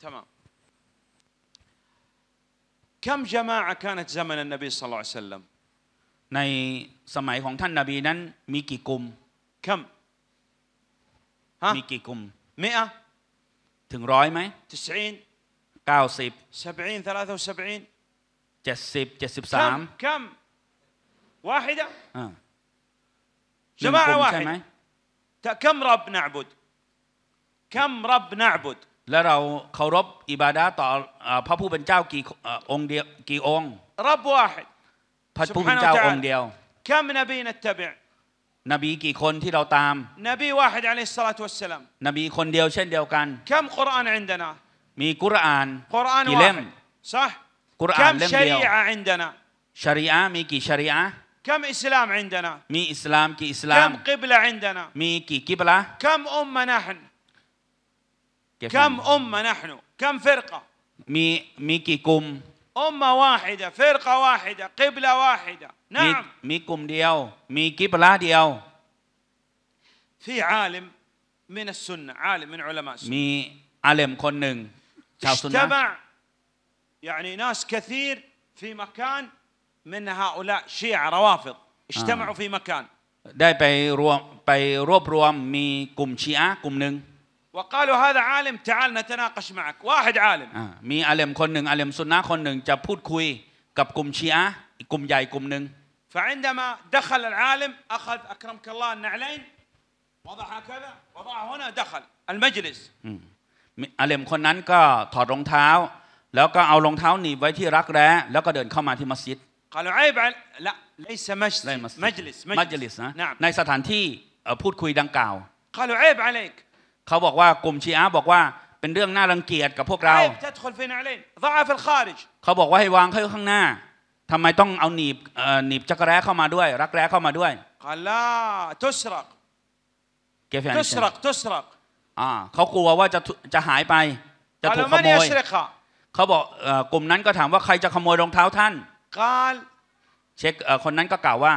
تمام كم جماعة كانت زمن النبي صلى الله عليه وسلم ในสมัยของท่านนบีนั้นมีกี่กลุ่ม كم ฮะมีกี่กลุ่ม مئة 90 70 73 70 كم كم واحدة آه. جماعة واحدة كم رب نعبد كم رب نعبد และเราเคารพอิบาดาต่อพระผู้เป็นเจ้ากี่องค์เดียวกี่องค์รับวาฮิดพระผู้เป็นเจ้าองค์เดียวคำนบีนัตบินบีกี่คนที่เราตาม นบีวาฮิดอะลัยฮสัลาตุวสสลามนบีคนเดียวเช่นเดียวกันคำคุรอานอินดนามีกุรานกุรานกี่เล่มซะกุรอานเล่มเดียวคำชรีอะอินดนะชรีอะมีกี่ชรีอะ ك าม س ل ا م عندنا؟ مي إسلام كي إ س ิ ا م า م ق น ل ة ี ن ี ن ا مي كي قبلة؟ มม أمة نحن؟ كم يعني؟ أمة نحن كم فرقة مي ميكي كوم أمة واحدة فرقة واحدة قبلة واحدة نعم มีกลุ่มเดียวมีกิบลาเดียว في عالم من السنة عالم من علماء السنة مي อาเลมคนหนึ่งชาวสุนนะ اجتمع يعني ناس كثير في مكان من هؤلاء شيعة روافض اجتمعوا آه. في مكان ได้ไปรวมไปรวบรวมมีกลุ่มชีอะห์กลุ่มหนึ่ง وقالوا هذا عالم تعال نتناقش معك واحد عالم มีอาเลมคนหนึ่งอาเลมสุนนะคนหนึ่งจะพูดคุยกับกลุ่มชีอะกลุ่มใหญ่กลุ่มหนึ่ง فعندما دخل العالم أخذ أكرمك الله النعلين وضعها كذا وضعها هنا دخل المجلس อาเลมคนนั้นก็ถอดรองเท้า แล้วก็เอารองเท้าหนีบไว้ที่รักแร้แล้วก็เดินเข้ามาที่มัสยิด قالوا عيب على لا ليس مسجد مجلس مجلس นะในสถานที่พูดคุยดังกล่าว قالوا عيب عليك เขาบอกว่ากลุ่มชีอะบอกว่าเป็นเรื่องน่ารังเกียจกับพวกเรา เขาบอกว่าให้วางเขาข้างหน้าทำไมต้องเอาหนีบหนีบจักรแร้เข้ามาด้วย รักแร้เข้ามาด้วยลาทุสรักเกฟทุสรักทุสรักอ่าเขากลัวว่าจะจะหายไปจะถูกขโมย เขาบอกกลุ่มนั้นก็ถามว่าใครจะขโมยรองเท้าท่าน เช็คคนนั้นก็กล่าวว่า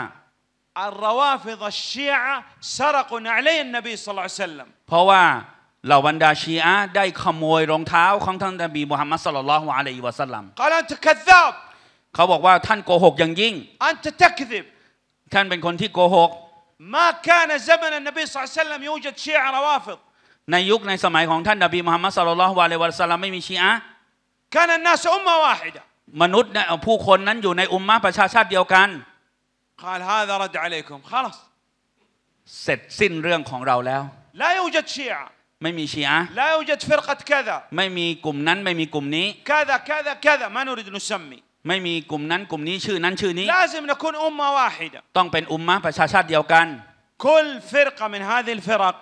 الروافض الشيعة سرقوا علي النبي صلى الله عليه وسلم เพราะว่าเหล่าบรรดาชีอะได้ขโมยรองเท้าของท่านนบีมุฮัมมัดสัลลัลลอฮุอะลัยฮิวะสัลลัมเขาบอกว่าท่านโกหก อย่างยิ่งท่านเป็นคนที่โกหก ما كان زمن النبي صلى الله ัลล ه وسلم يوجد شيعة روافض ในยุคในสมัยของท่านนบีมุฮัมมัดสัลลัลลอฮุอะลัยฮิวะสัลลัมไม่มีชีอะ كان الناس أ م มนุษย์ผู้คนนั้นอยู่ในอุมมะประชาชาติเดียวกัน قال هذا رد عليكم خلاص เสร็จสิ้นเรื่องของเราแล้วลาอจัชีอะไม่มีชีอะลาอจัฟิรกัตคดะไม่มีกลุ่มนั้นไม่มีกลุ่มนี้คดะคดะคดะมานูริดนุซัมมีไม่มีกลุ่มนั้นกลุ่มนี้ชื่อนั้นชื่อนี้ลาซิมนะคุณอุมมาวาฮิดะต้องเป็นอุมมะประชาชาติเดียวกันคุลฟิรกะมินฮาซิลฟิรก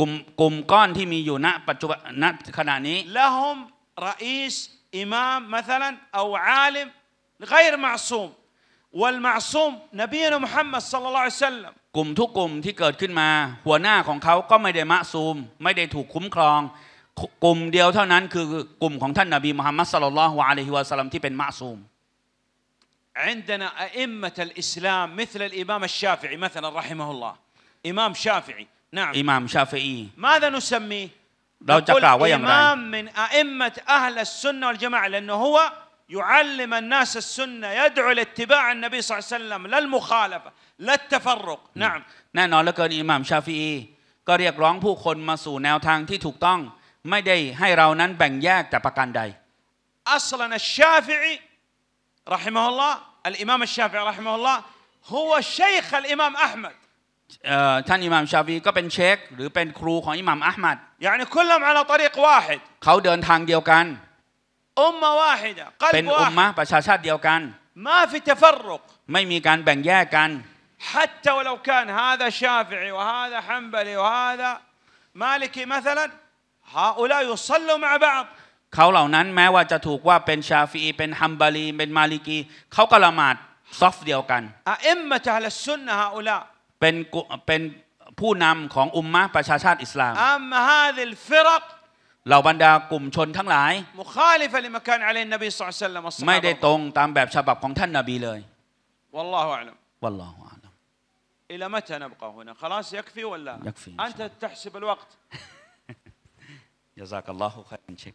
กลุ่มกลุ่มก้อนที่มีอยู่ณปัจจุบันณขณะนี้ละฮุมรออีสอิมามมะซะลันอูอาลิมไกร์มะซูมวัลมาซุมนบีนมุฮัมมัดสัลลัลลอฮุอะลัยลลัมกลุ่มทุกกลุ่มที่เกิดขึ้นมา หัวหน้าของเขาก็ไม่ได้มะซูม ไม่ได้ถูกคุ้มครอง กลุ่มเดียวเท่านั้นคือกลุ่มของท่านนบีมุฮัมมัดสัลลัลลอฮุอะลัยฮิวะสัลลัมที่เป็นมะซูม عندنا أئمة الإسلام مثل الإمام الشافعي مثلا رحمه الله إمام شافعي نعم إمام شافعي ماذا نسميه؟ لو تقرأ ويمرأ إمام من أئمة أهل السنة والجماعة لأنه هو يعلم الناس السنة يدعو لاتباع النبي صلى الله عليه وسلم لا المخالفة لا التفرق نعم แน่นอนแล้วเกินอิหม่ามชาฟีอีก็เรียกร้องผู้คนมาสู่แนวทางที่ถูกต้องไม่ได้ให้เรานั้นแบ่งแยกแต่ประการใด أصلا الشافعي رحمه الله الإمام الشافعي رحمه الله هو شيخ الإمام أحمد ท่านอิหม่ามชาฟีก็เป็นเชคหรือเป็นครูของอิหม่ามอัลมัด يعني كلهم على طريق واحد เขาเดินทางเดียวกัน أمة واحدة เป็นอุมมะประชาชาติเดียวกัน ما في تفرق ไม่มีการแบ่งแยกกัน حتى ولو كان هذا شافعي وهذا حنبلي وهذا مالكي مثلا هؤلاء يصلوا مع بعض เขาเหล่านั้นแม้ว่าจะถูกว่าเป็นชาฟีเป็นฮัมบารีเป็นมาลิกีเขาก็ละหมาดซอฟเดียวกัน أ ะ م ة أهل ا ل เป็นเป็นผู้นำของอุมมะประชาชาติอิสลาม أ เหล่าบรรดากลุ่มชนทั้งหลาย مخالفة لما كان عليه النبي صلى الله عليه وسلم ไม่ได้ตรงตามแบบฉบับของท่านนบีเลย والله أعلم والله أعلم إلى متى نبقى هنا خلاص يكفي ولا يكفي أنت تحسب الوقت جزاك الله خيرا شيخ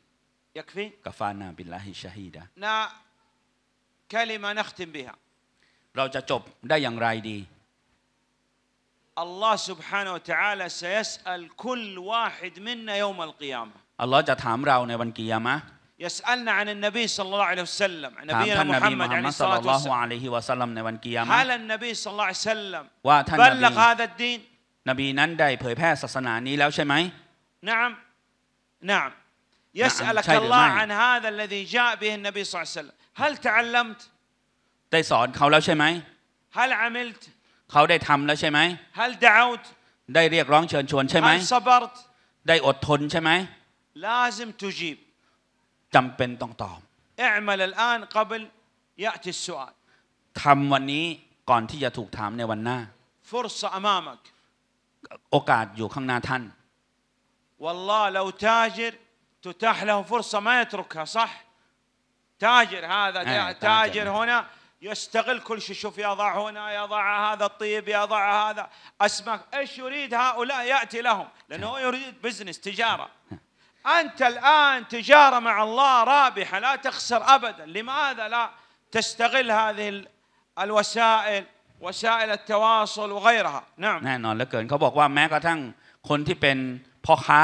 يكفي كفانا بالله شهيدا นะ كلمة نختم بها เราจะจบได้อย่างไรดี الله سبحانه وتعالى سيسأل كل واحد منا يوم القيامة อัลลอฮ์จะถามเราในวันกิยามะ يسألنا عن النبي صلى الله عليه وسلم عن نبينا محمد عليه الصلاة والسلام هل النبي صلى الله عليه وسلم بلغ هذا الدين นบีนั้นได้เผยแพร่ศาสนานี้แล้วใช่ไหมนะนะ يسألك الله عن هذا الذي جاء به النبي صلى الله عليه وسلم هل تعلمت ได้สอนเขาแล้วใช่ไหม هل عملت เขาได้ทำแล้วใช่ไหม هل دعوت ได้เรียกร้องเชิญชวนใช่ไหม هل صبرت ได้อดทนใช่ไหม لازم تجيب اعمل الآن قبل يأتي السؤال فرصة أمامك والله لو تاجر تتاح له فرصة ما يتركها صح تاجر هذا إيه، تاجر هنا يستغل كل شيء شوف يضع هنا يضع هذا الطيب يضع هذا أسماك إيش يريد هؤلاء يأتي لهم لأنه يريد بزنس تجارة إيه. أنت الآن تجارة مع الله رابحة لا تخسر أبدا لماذا لا تستغل هذه الوسائل وسائل التواصل وغيرها نعم แน่นอนเหลือเกินเขาบอกว่าแม้กระทั่งคนที่เป็นพ่อค้า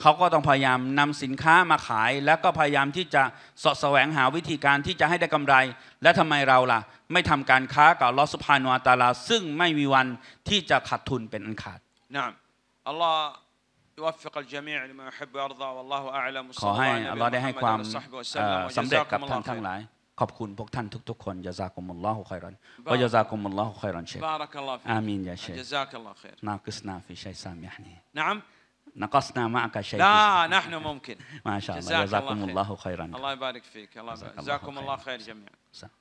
เขาก็ต้องพยายามนำสินค้ามาขาย แล้วก็พยายามที่จะสะแสวงหาวิธีการที่จะให้ได้กำไรและทำไมเราล่ะ ไม่ทำการค้ากับลอสุภาโนตาลา ซึ่งไม่มีวันที่จะขาดทุนเป็นอันขาดนะอัลลอฮ์ يوفق الجميع لما يحب ويرضى والله أعلم ขอ وصلى الله อัล على وصحبه وسلم آه، وجزاكم الله خيرا خير بارك الله فيك آمين يا شيخ. جزاك الله خير ناقصنا في شيء سامحني يعني. نعم نقصنا معك شيء لا نحن ممكن ما شاء الله جزاكم الله خيرا الله يبارك فيك الله يبارك. جزاكم الله خير جميعا